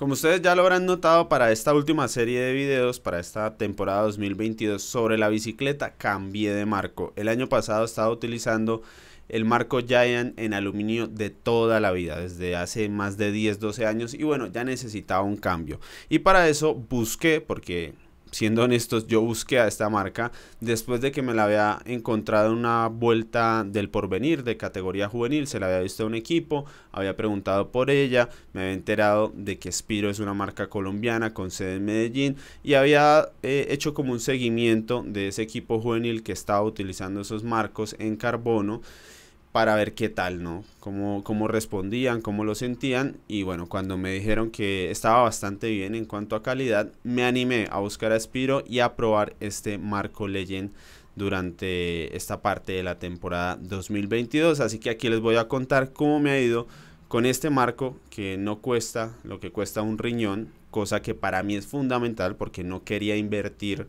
Como ustedes ya lo habrán notado, para esta última serie de videos, para esta temporada 2022 sobre la bicicleta, cambié de marco. El año pasado estaba utilizando el marco Giant en aluminio de toda la vida, desde hace más de 10, 12 años y bueno, ya necesitaba un cambio. Y para eso busqué, porque siendo honestos, yo busqué a esta marca después de que me la había encontrado en una vuelta del porvenir de categoría juvenil, se la había visto a un equipo, había preguntado por ella, me había enterado de que Spiro es una marca colombiana con sede en Medellín y había eh, hecho como un seguimiento de ese equipo juvenil que estaba utilizando esos marcos en carbono para ver qué tal, ¿no? Cómo, cómo respondían, cómo lo sentían. Y bueno, cuando me dijeron que estaba bastante bien en cuanto a calidad, me animé a buscar a Spiro y a probar este Marco Legend durante esta parte de la temporada 2022. Así que aquí les voy a contar cómo me ha ido con este marco que no cuesta lo que cuesta un riñón, cosa que para mí es fundamental porque no quería invertir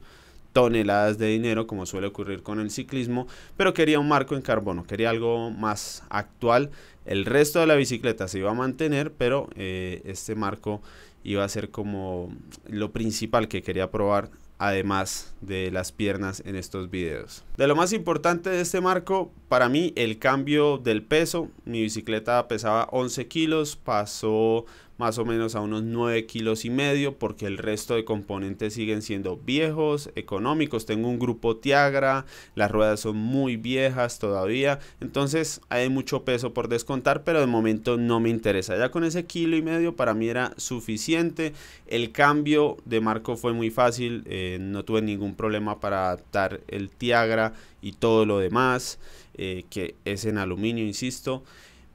toneladas de dinero, como suele ocurrir con el ciclismo, pero quería un marco en carbono, quería algo más actual. El resto de la bicicleta se iba a mantener, pero eh, este marco iba a ser como lo principal que quería probar además de las piernas en estos videos. De lo más importante de este marco, para mí el cambio del peso, mi bicicleta pesaba 11 kilos, pasó más o menos a unos 9 kilos y medio porque el resto de componentes siguen siendo viejos, económicos. Tengo un grupo Tiagra, las ruedas son muy viejas todavía, entonces hay mucho peso por descontar, pero de momento no me interesa. Ya con ese kilo y medio para mí era suficiente. El cambio de marco fue muy fácil, eh, no tuve ningún problema para adaptar el Tiagra y todo lo demás, eh, que es en aluminio, insisto.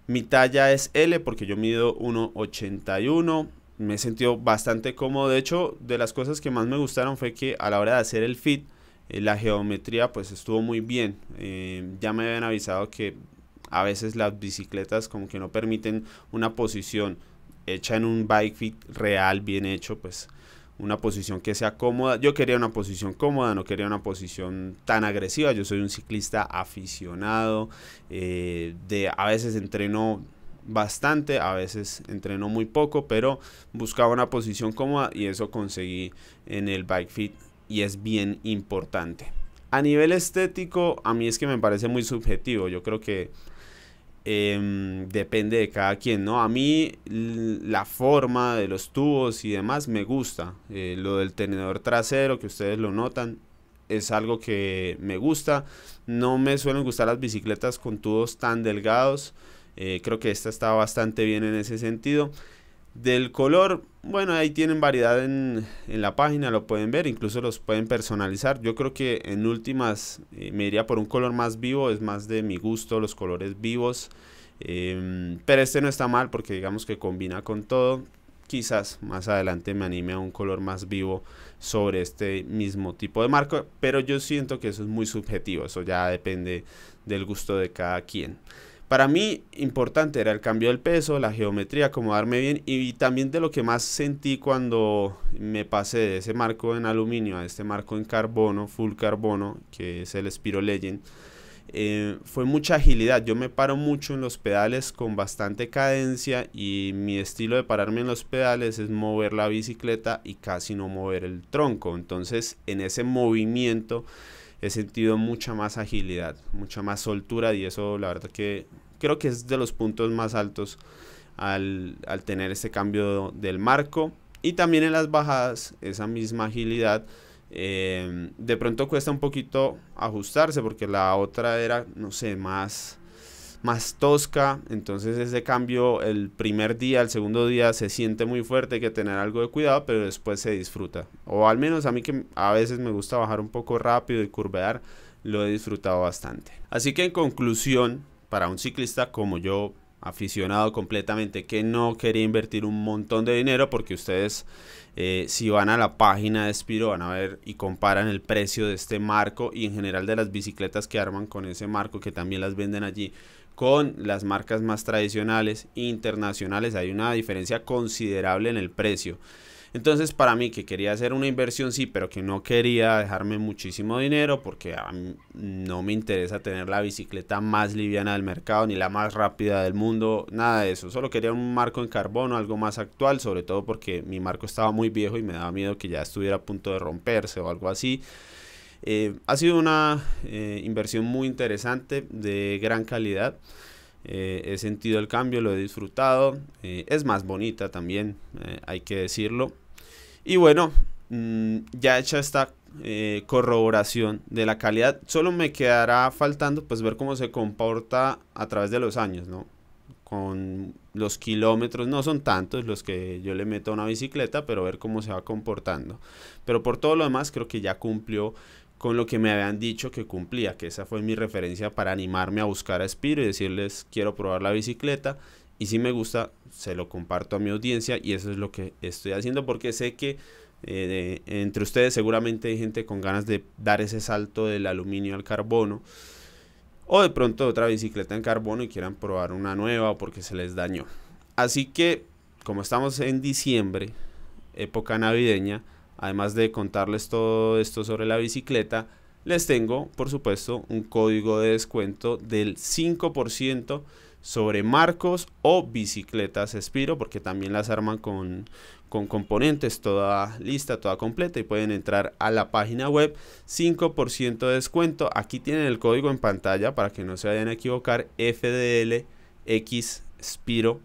Mi talla es L porque yo mido 1,81. Me he sentido bastante cómodo. De hecho, de las cosas que más me gustaron fue que a la hora de hacer el fit, eh, la geometría pues estuvo muy bien. Eh, ya me habían avisado que a veces las bicicletas como que no permiten una posición hecha en un bike fit real, bien hecho, pues una posición que sea cómoda. Yo quería una posición cómoda, no quería una posición tan agresiva. Yo soy un ciclista aficionado, eh, de, a veces entreno bastante, a veces entreno muy poco, pero buscaba una posición cómoda y eso conseguí en el bike fit y es bien importante. A nivel estético, a mí es que me parece muy subjetivo. Yo creo que Em, depende de cada quien, ¿no? A mí la forma de los tubos y demás me gusta. Eh, lo del tenedor trasero, que ustedes lo notan, es algo que me gusta. No me suelen gustar las bicicletas con tubos tan delgados. Eh, creo que esta está bastante bien en ese sentido. Del color, bueno, ahí tienen variedad en, la página, lo pueden ver, incluso los pueden personalizar. Yo creo que en últimas eh, me iría por un color más vivo, es más de mi gusto los colores vivos. Em, pero este no está mal porque digamos que combina con todo. Quizás más adelante me anime a un color más vivo sobre este mismo tipo de marco, pero yo siento que eso es muy subjetivo, eso ya depende del gusto de cada quien. Para mí importante era el cambio del peso, la geometría, acomodarme bien y, también de lo que más sentí cuando me pasé de ese marco en aluminio a este marco en carbono, full carbono, que es el Spiro Legend. Eh, fue mucha agilidad. Yo me paro mucho en los pedales con bastante cadencia y mi estilo de pararme en los pedales es mover la bicicleta y casi no mover el tronco. Entonces en ese movimiento he sentido mucha más agilidad, mucha más soltura y eso la verdad que creo que es de los puntos más altos al, tener este cambio del marco. Y también en las bajadas, esa misma agilidad. Eh, de pronto cuesta un poquito ajustarse porque la otra era, no sé, más más tosca, entonces ese cambio el primer día, el segundo día se siente muy fuerte, hay que tener algo de cuidado, pero después se disfruta. O al menos a mí que a veces me gusta bajar un poco rápido y curvear, lo he disfrutado bastante. Así que en conclusión, para un ciclista como yo, aficionado completamente que no quería invertir un montón de dinero porque ustedes eh, si van a la página de Spiro van a ver y comparan el precio de este marco y en general de las bicicletas que arman con ese marco que también las venden allí con las marcas más tradicionales internacionales. Hay una diferencia considerable en el precio. Entonces, para mí que quería hacer una inversión, sí, pero que no quería dejarme muchísimo dinero porque a mí no me interesa tener la bicicleta más liviana del mercado ni la más rápida del mundo, nada de eso. Solo quería un marco en carbono, algo más actual, sobre todo porque mi marco estaba muy viejo y me daba miedo que ya estuviera a punto de romperse o algo así. Eh, ha sido una eh, inversión muy interesante, de gran calidad. Eh, he sentido el cambio, lo he disfrutado. es más bonita también, hay que decirlo. Y bueno, mm, ya hecha esta corroboración de la calidad, solo me quedará faltando pues ver cómo se comporta a través de los años, Con los kilómetros, no son tantos los que yo le meto a una bicicleta, pero ver cómo se va comportando. Pero por todo lo demás creo que ya cumplió con lo que me habían dicho que cumplía, que esa fue mi referencia para animarme a buscar a Spiro y decirles quiero probar la bicicleta y si me gusta se lo comparto a mi audiencia y eso es lo que estoy haciendo porque sé que eh, entre ustedes seguramente hay gente con ganas de dar ese salto del aluminio al carbono o de pronto otra bicicleta en carbono y quieran probar una nueva porque se les dañó. Así que como estamos en diciembre, época navideña, Además de contarles todo esto sobre la bicicleta, les tengo, por supuesto, un código de descuento del 5% sobre marcos o bicicletas Espiro, porque también las arman con, con componentes, toda lista, toda completa y pueden entrar a la página web 5% de descuento. Aquí tienen el código en pantalla para que no se vayan a equivocar, FDLX Spiro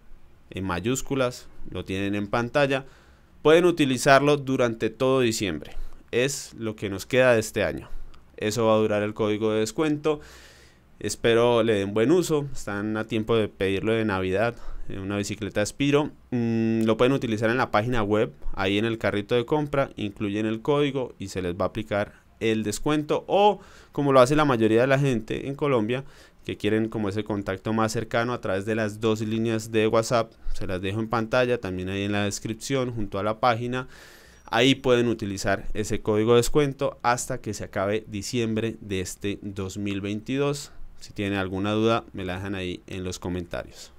en mayúsculas, lo tienen en pantalla Pueden utilizarlo durante todo diciembre. Es lo que nos queda de este año. Eso va a durar el código de descuento. Espero le den buen uso. Están a tiempo de pedirlo de Navidad. Una bicicleta Spiro. Mm, lo pueden utilizar en la página web. Ahí en el carrito de compra. Incluyen el código y se les va a aplicar el descuento o como lo hace la mayoría de la gente en Colombia que quieren como ese contacto más cercano a través de las dos líneas de WhatsApp, se las dejo en pantalla, también ahí en la descripción junto a la página. Ahí pueden utilizar ese código descuento hasta que se acabe diciembre de este 2022. Si tienen alguna duda, me la dejan ahí en los comentarios.